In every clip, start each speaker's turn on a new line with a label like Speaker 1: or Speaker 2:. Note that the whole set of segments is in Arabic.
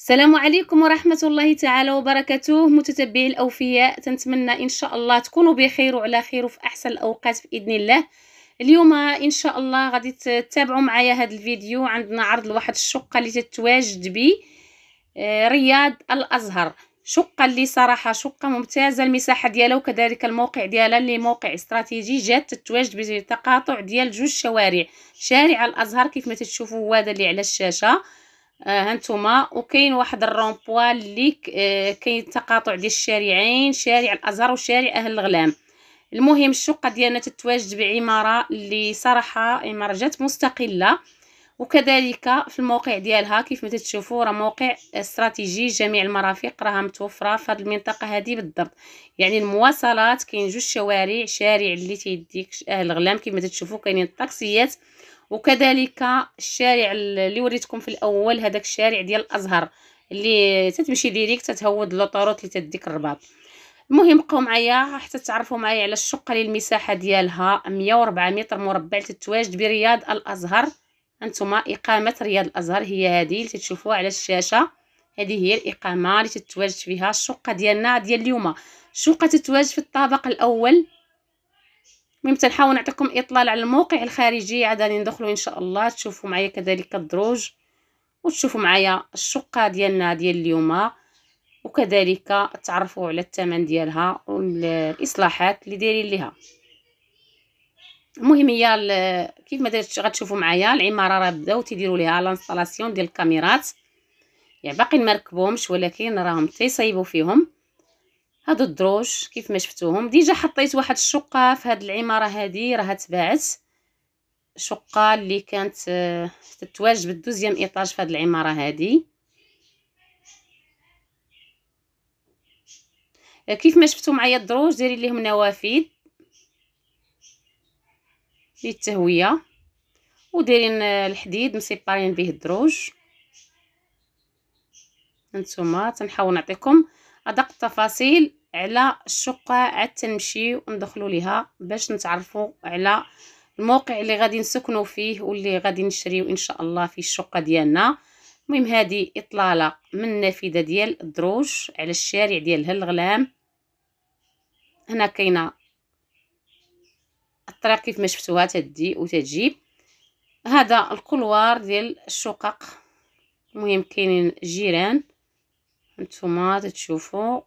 Speaker 1: السلام عليكم ورحمة الله تعالى وبركاته متتبعي الأوفياء تنتمنى إن شاء الله تكونوا بخير وعلى خير وفي أحسن الأوقات بإذن الله اليوم إن شاء الله غادي تتابعوا معايا هذا الفيديو عندنا عرض لواحد الشقة اللي تتواجد بي آه، رياض الأزهر شقة اللي صراحة شقة ممتازة المساحة ديالها وكذلك الموقع ديالها اللي موقع استراتيجي جات تتواجد بتقاطع ديال جوج شوارع شارع الأزهر كيف ما تشوفوا هذا اللي على الشاشة آه، هانتوما وكاين واحد الرونبوا اللي آه، كاين تقاطع ديال الشارعين شارع الازهر وشارع اهل الغلام المهم الشقه ديالنا تتواجد بعماره اللي صراحه عماره جات مستقله وكذلك في الموقع ديالها كيف ما تتشوفوا راه موقع استراتيجي جميع المرافق راها متوفره في هذه المنطقه هذه بالضبط يعني المواصلات كاين جوج شوارع شارع اللي تيديك اهل الغلام كيف ما تتشوفوا كاينين الطاكسيات وكذلك الشارع اللي وريتكم في الاول هذاك الشارع ديال الازهر اللي تتمشي ديريكت تتهود لوطاروت اللي تديك الرباط المهم بقاو معايا حتى تعرفوا معايا على الشقه اللي المساحه ديالها 104 متر مربع تتواجد برياض الازهر انتما اقامه رياض الازهر هي هذه اللي تشوفوها على الشاشه هذه هي الاقامه اللي تتواجد فيها الشقه ديالنا ديال اليوم الشقه تتواجد في الطابق الاول المهم تنحاول نعطيكم اطلال على الموقع الخارجي عاد ندخلوا ان شاء الله تشوفوا معايا كذلك الدروج وتشوفوا معايا الشقه ديالنا ديال اليوم وكذلك تعرفوا على الثمن ديالها والاصلاحات اللي دايرين ليها المهم هي كيف ما درت غتشوفوا معايا العماره راه بداو تيديروا ليها لانستالاسيون ديال الكاميرات يعني باقي مركبهمش ولكن راهم تيصايبوا فيهم هادو الدروج كيف ما شفتوهم ديجا حطيت واحد الشقه في هاد العماره هادي راها تباعت شقه اللي كانت آه، تتواجد الدوزيام ايطاج في هاد العماره هادي آه، كيف ما شفتو معايا الدروج ديري ليهم نوافذ للتهويه ودايرين آه، الحديد مسيبارين به الدروج هانتوما تنحاول نعطيكم ادق التفاصيل على الشقة عاد تنمشي وندخلوا ليها باش نتعرفوا على الموقع اللي غادي نسكنوا فيه واللي غادي نشريو ان شاء الله في الشقة ديالنا المهم هذه اطلاله من النافذه ديال الدروج على الشارع ديال هلغلام هنا كاينه الطريق كيف ما شفتوها تدي وتجيب هذا الكولوار ديال الشقق المهم كاينين جيران نتوما تتشوفوا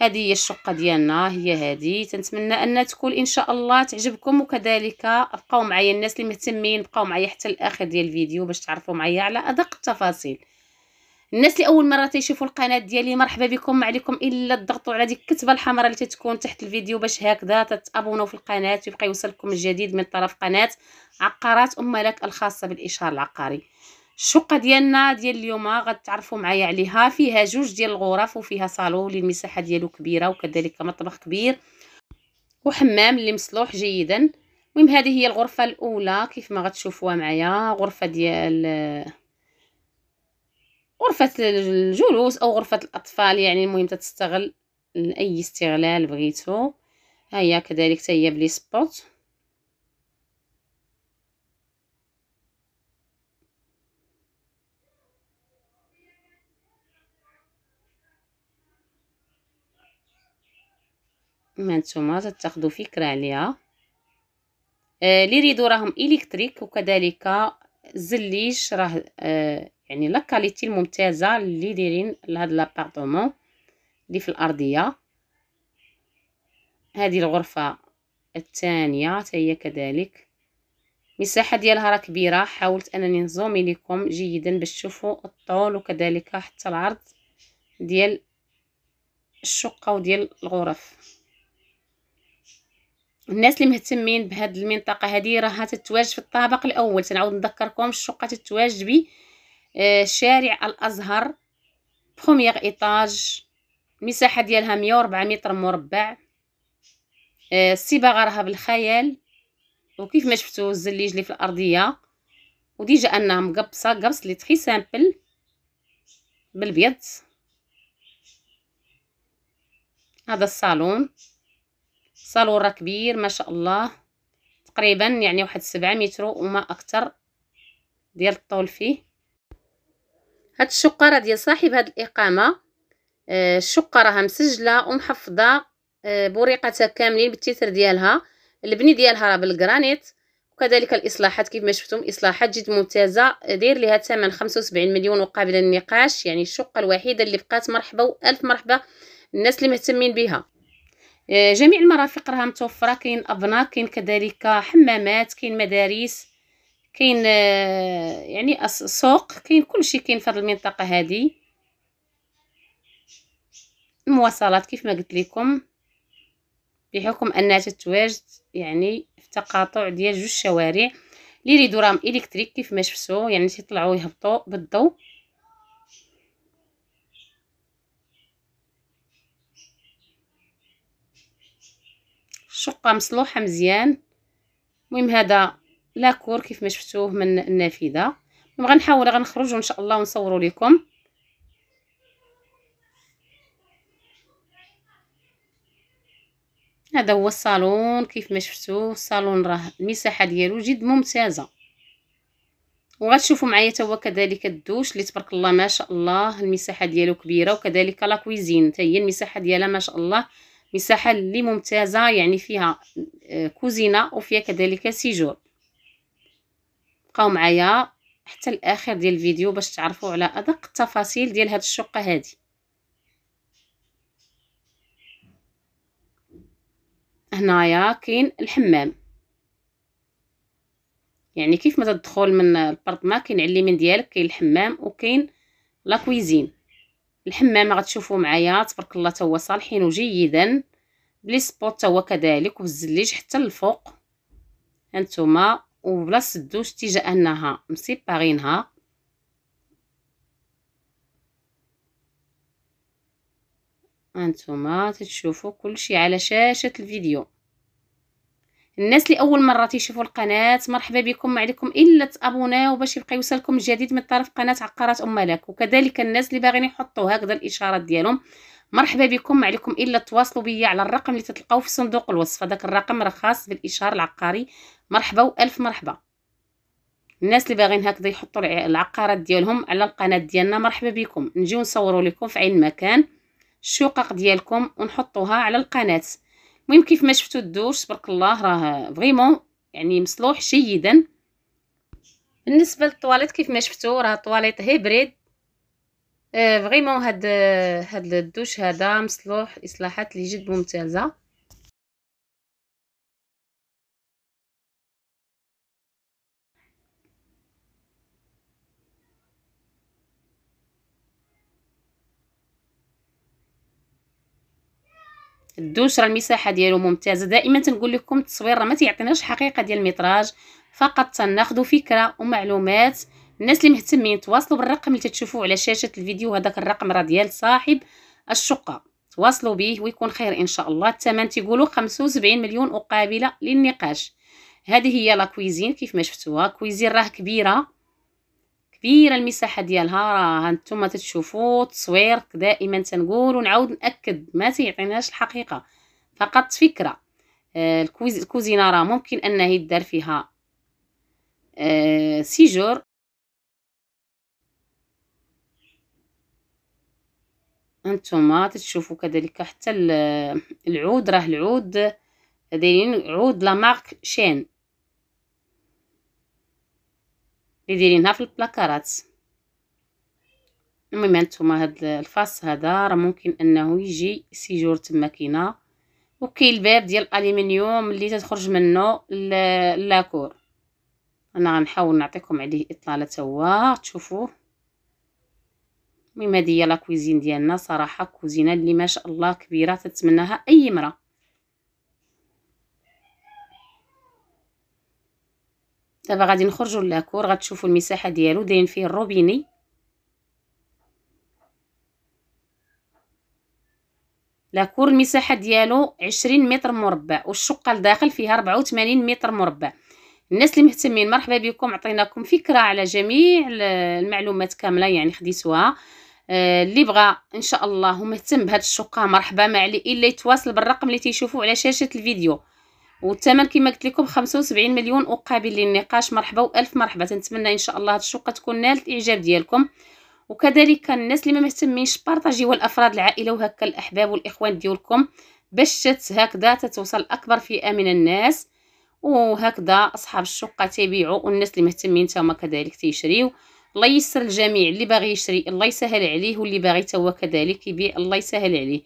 Speaker 1: هذه هي الشقه ديالنا هي هذه تنتمنى ان تكون ان شاء الله تعجبكم وكذلك بقاو معايا الناس اللي مهتمين بقاو معايا حتى الاخر ديال الفيديو باش تعرفوا معايا على ادق التفاصيل الناس اللي اول مره تيشوفوا القناه ديالي مرحبا بكم ما عليكم الا تضغطوا على ديك الكتبه الحمراء اللي تتكون تحت الفيديو باش هكذا تتابونوا في القناه ويبقى يوصلكم الجديد من طرف قناه عقارات ام ملك الخاصه بالاشهار العقاري الشقة ديالنا ديال اليوم آه، غتعرفوا معايا عليها فيها جوج ديال الغرف وفيها صالون اللي المساحة ديالو كبيرة وكذلك مطبخ كبير وحمام اللي مصلوح جيدا المهم هذه هي الغرفة الأولى كيف ما غتشوفوها معايا غرفة ديال غرفة الجلوس أو غرفة الأطفال يعني المهم تستغل أي استغلال بغيتو هيا كذلك تاهي بلي سبوت ما نتوما تاخذوا فكره عليها آه لي ريدو راهم الكتريك وكذلك الزليج راه آه يعني لا كاليتي الممتازه اللي دايرين لهاد لابارطومون اللي في الارضيه هذه الغرفه الثانيه حتى هي كذلك المساحه ديالها راه كبيره حاولت انني نزومي لكم جيدا باش تشوفوا الطول وكذلك حتى العرض ديال الشقه وديال الغرف الناس اللي مهتمين بهاد المنطقه هذه راها تتواجد في الطابق الاول تنعاود نذكركم الشقه تتواجد ب آه، شارع الازهر بروميير ايطاج المساحه ديالها 104 متر مربع آه، الصباغه راها بالخيال وكيف ما شفتوا الزليج اللي في الارضيه وديجا انها مقبصه قبص لي تري سامبل بالبيض هذا الصالون صالون راه كبير ما شاء الله تقريبا يعني واحد سبعة متر وما اكثر ديال الطول فيه هاد الشقه راه ديال صاحب هاد الاقامه آه، الشقه راها مسجله ومحفظه آه، بوريقتها كاملين بالتيتر ديالها البني ديالها راه بالجرانيت وكذلك الاصلاحات كيف ما شفتم اصلاحات جد ممتازه آه، داير ليها ثمن 75 مليون وقابله للنقاش يعني الشقه الوحيده اللي بقات مرحبا والف مرحبا الناس اللي مهتمين بها آه، جميع المرافق راها متوفره كاين ابنا كاين كذلك حمامات كاين مدارس كاين آه، يعني سوق كاين كلشي كاين في المنطقه هذه المواصلات كيف ما قلت لكم بحكم انها تتواجد يعني في تقاطع ديال جوج شوارع لي يريدوا راهم الكتريك كيف ما شفتوا يعني تيطلعوا يهبطوا بالضوء الشقه مصلوحه مزيان المهم هذا لاكور كيف ما شفتوه من النافذه مهم غنحاول غنخرجو ان شاء الله ونصوروا لكم هذا هو الصالون كيف ما شفتوه الصالون راه المساحه ديالو جد ممتازه وغتشوفوا معايا هو كذلك الدوش اللي تبارك الله ما شاء الله المساحه ديالو كبيره وكذلك لا كويزين حتى هي المساحه ديالها ما شاء الله مساحة اللي ممتازة يعني فيها آه، كوزينة وفيها كذلك سيجور بقاو معايا حتى الاخر ديال الفيديو باش تعرفوا على ادق التفاصيل ديال هاد الشقه هادي هنايا كاين الحمام يعني كيف ما تدخل من البارطما كاين على من ديالك كاين الحمام وكاين لا كويزين الحمام غتشوفوا معايا تبارك الله تا هو صالحينو جيدا بلي سبوت تا هو كذلك والزليج حتى الفوق هانتوما وبلا الدوش تيجا انها مسيبارينها هانتوما تتشوفوا كلشي على شاشه الفيديو الناس اللي اول مره تيشوفوا القناه مرحبا بكم ما عليكم الا تابوناو باش يبقى يوصلكم الجديد من طرف قناه عقارات ام ملاك وكذلك الناس اللي باغيين يحطوا هكذا الاشارات ديالهم مرحبا بكم ما عليكم الا تواصلوا بيا على الرقم اللي تتلقاو في صندوق الوصف هذاك الرقم راه خاص بالاشهار العقاري مرحبا والف مرحبا الناس اللي باغيين هكذا يحطوا العقارات ديالهم على القناه ديالنا مرحبا بكم نجيو نصوروا لكم في عين مكان الشقق ديالكم ونحطوها على القناه المهم كيف ما شفتوا الدوش تبارك الله راه فريمون يعني مصلوح جيدا بالنسبه للطواليت كيف ما شفتوا راه طواليت هيبريد آه، فريمون هاد هاد الدوش هذا مصلوح اصلاحات لي جد ممتازه الدوش راه المساحه ديالو ممتازه دائما تنقول لكم التصوير راه ما تيعطيناش حقيقه ديال الميتراج فقط تناخذوا فكره ومعلومات الناس اللي مهتمين تواصلوا بالرقم اللي تتشوفوه على شاشه الفيديو هذاك الرقم راه ديال صاحب الشقه تواصلوا به ويكون خير ان شاء الله الثمن تيقولوا 75 مليون وقابله للنقاش هذه هي لا كويزين كيف ما شفتوها كويزين راه كبيره كبيره المساحه ديالها راه هانتوما تتشوفوا التصوير دائما تنقول ونعاود ناكد ما تيعطيناش الحقيقه فقط فكره آه الكوزينه راه ممكن انه يدار فيها آه سيجور هانتوما تشوفوا كذلك حتى العود راه العود دايرين عود لا مارك شين اللي دايرينها في البلاكارات المهم هانتوما هاد الفاس هذا راه ممكن انه يجي سيجور تما كاينه وكاين الباب ديال الالومنيوم اللي تخرج منه لاكور انا غنحاول نعطيكم عليه اطلاله تا هو تشوفوه المهم هذه هي لا كوزين ديالنا صراحه كوزينه اللي ما شاء الله كبيره تتمناها اي امراه دابا غادي نخرجوا للاكور غتشوفوا المساحه ديالو داين فيه الروبيني لاكور المساحه ديالو 20 متر مربع والشقه لداخل فيها 84 متر مربع الناس اللي مهتمين مرحبا بكم عطيناكم فكره على جميع المعلومات كامله يعني خديتوها آه، اللي بغى ان شاء الله ومهتم بهاد الشقه مرحبا معلي الا يتواصل بالرقم اللي تيشوفوه على شاشه الفيديو والثمن كما قلت لكم 75 مليون وقابل للنقاش مرحبا والف مرحبا تنتمنى ان شاء الله هاد الشقه تكون نالت الاعجاب ديالكم وكذلك الناس اللي ما مهتمينش بارطاجيو الافراد العائله وهكا الاحباب والاخوان ديالكم باش هكذا تتوصل اكبر فئه من الناس وهكذا اصحاب الشقه تبيعوا والناس اللي مهتمين هما كذلك تيشريو الله يسر الجميع اللي باغي يشري الله يسهل عليه واللي باغي حتى هو كذلك يبيع الله يسهل عليه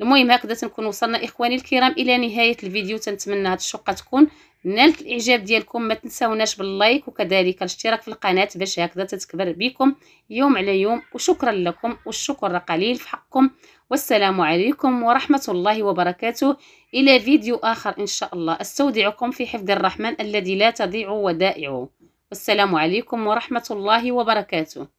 Speaker 1: المهم هكذا تنكون وصلنا اخواني الكرام الى نهايه الفيديو تنتمنى هاد الشقه تكون نالت الاعجاب ديالكم ما تنساوناش باللايك وكذلك الاشتراك في القناه باش هكذا تتكبر بكم يوم على يوم وشكرا لكم والشكر قليل في حقكم والسلام عليكم ورحمه الله وبركاته الى فيديو اخر ان شاء الله استودعكم في حفظ الرحمن الذي لا تضيع ودائعه والسلام عليكم ورحمه الله وبركاته